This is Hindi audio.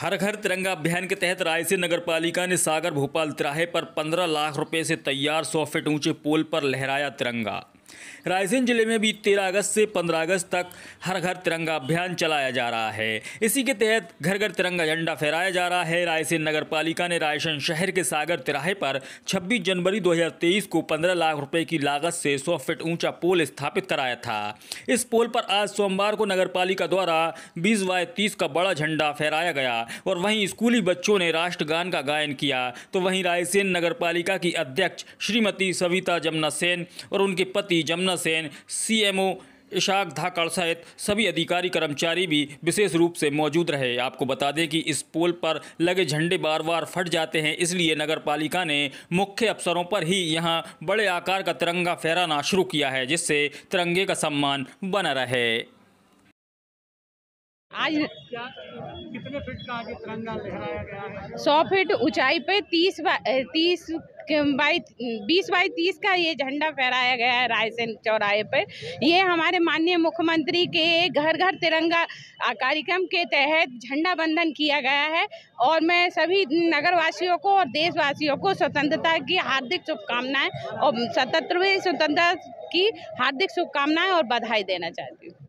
हर घर तिरंगा अभियान के तहत रायसेन नगर पालिका ने सागर भोपाल तिराहे पर 15 लाख रुपए से तैयार 100 फीट ऊंचे पोल पर लहराया तिरंगा रायसेन जिले में भी तेरह अगस्त से पंद्रह अगस्त तक हर घर तिरंगा अभियान चलाया जा रहा है इसी के तहत घर घर तिरंगा झंडा फहराया जा रहा है रायसेन नगर पालिका ने रायसेन शहर के सागर तिराहे पर छब्बीस जनवरी 2023 को पंद्रह लाख रुपए की लागत से सौ फीट ऊंचा पोल स्थापित कराया था इस पोल पर आज सोमवार को नगर पालिका द्वारा बीस बाय तीस का बड़ा झंडा फहराया गया और वहीं स्कूली बच्चों ने राष्ट्रगान का गायन किया तो वहीं रायसेन नगर पालिका की अध्यक्ष श्रीमती सविता जमुना सेन और उनके पति जमुना सेन सीएमओ इशाक धाकड़ सहित सभी अधिकारी कर्मचारी भी विशेष रूप से मौजूद रहे आपको बता दें कि इस पोल पर लगे झंडे बार बार फट जाते हैं इसलिए नगर पालिका ने मुख्य अफसरों पर ही यहां बड़े आकार का तिरंगा फहराना शुरू किया है जिससे तिरंगे का सम्मान बना रहे आज कितने फीट का आगे तिरंगा लहराया गया है सौ फीट ऊंचाई पे तीस तीस बाई बीस बाई तीस का ये झंडा फहराया गया है रायसेन चौराहे पर ये हमारे माननीय मुख्यमंत्री के घर घर तिरंगा कार्यक्रम के तहत झंडा बंधन किया गया है और मैं सभी नगरवासियों को और देशवासियों को स्वतंत्रता की हार्दिक शुभकामनाएं और सतरवें स्वतंत्रता की हार्दिक शुभकामनाएं और बधाई देना चाहती हूँ